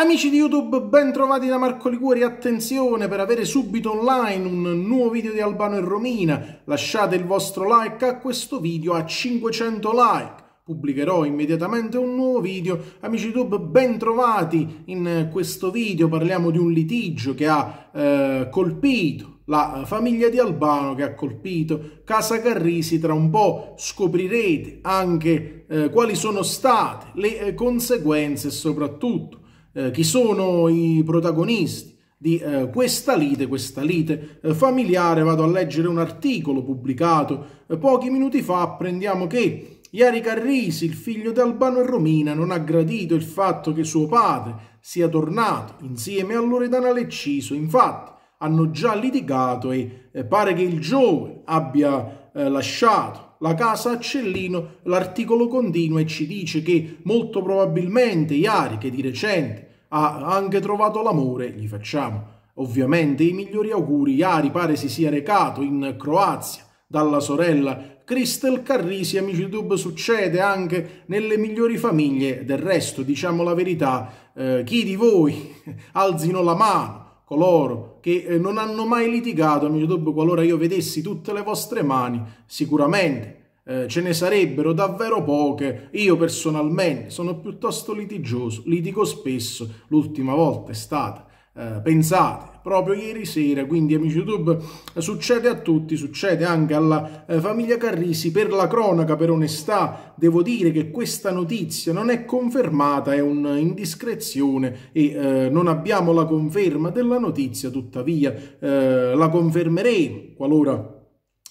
Amici di YouTube, ben trovati da Marco Liguori, attenzione per avere subito online un nuovo video di Albano e Romina. Lasciate il vostro like a questo video a 500 like. Pubblicherò immediatamente un nuovo video. Amici di YouTube, ben trovati in questo video. Parliamo di un litigio che ha eh, colpito la eh, famiglia di Albano che ha colpito Casa Carrisi. Tra un po' scoprirete anche eh, quali sono state le eh, conseguenze e soprattutto eh, chi sono i protagonisti di eh, questa lite, questa lite eh, familiare. Vado a leggere un articolo pubblicato eh, pochi minuti fa, apprendiamo che Iari Carrisi, il figlio di Albano e Romina, non ha gradito il fatto che suo padre sia tornato insieme a Loredana Lecciso. Infatti, hanno già litigato e eh, pare che il giovane abbia eh, lasciato la casa a Cellino. L'articolo continua e ci dice che molto probabilmente Iari, che di recente ha anche trovato l'amore, gli facciamo ovviamente i migliori auguri. Iari pare si sia recato in Croazia dalla sorella Crystal Carrisi, amici di Tube, succede anche nelle migliori famiglie. Del resto, diciamo la verità, eh, chi di voi alzino la mano coloro che eh, non hanno mai litigato, amici di Tube, qualora io vedessi tutte le vostre mani, sicuramente eh, ce ne sarebbero davvero poche. Io personalmente sono piuttosto litigioso, litigo spesso, l'ultima volta è stata. Eh, pensate, proprio ieri sera, quindi amici YouTube, succede a tutti, succede anche alla eh, famiglia Carrisi. Per la cronaca, per onestà, devo dire che questa notizia non è confermata, è un'indiscrezione e eh, non abbiamo la conferma della notizia, tuttavia eh, la confermeremo qualora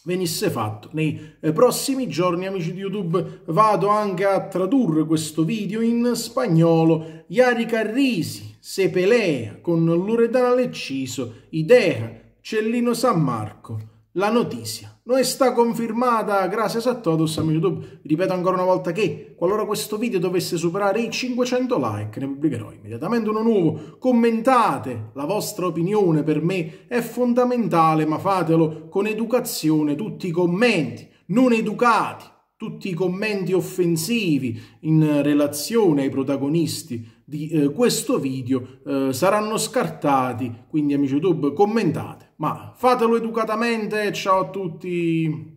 venisse fatto nei eh, prossimi giorni amici di youtube vado anche a tradurre questo video in spagnolo Iari Carrisi, Sepelea con Loredana Lecciso Idea, Cellino San Marco la notizia non è stata confermata grazie a todos a YouTube. Ripeto ancora una volta che qualora questo video dovesse superare i 500 like ne pubblicherò immediatamente uno nuovo. Commentate, la vostra opinione per me è fondamentale ma fatelo con educazione tutti i commenti, non educati tutti i commenti offensivi in relazione ai protagonisti di eh, questo video eh, saranno scartati, quindi amici YouTube commentate, ma fatelo educatamente, ciao a tutti!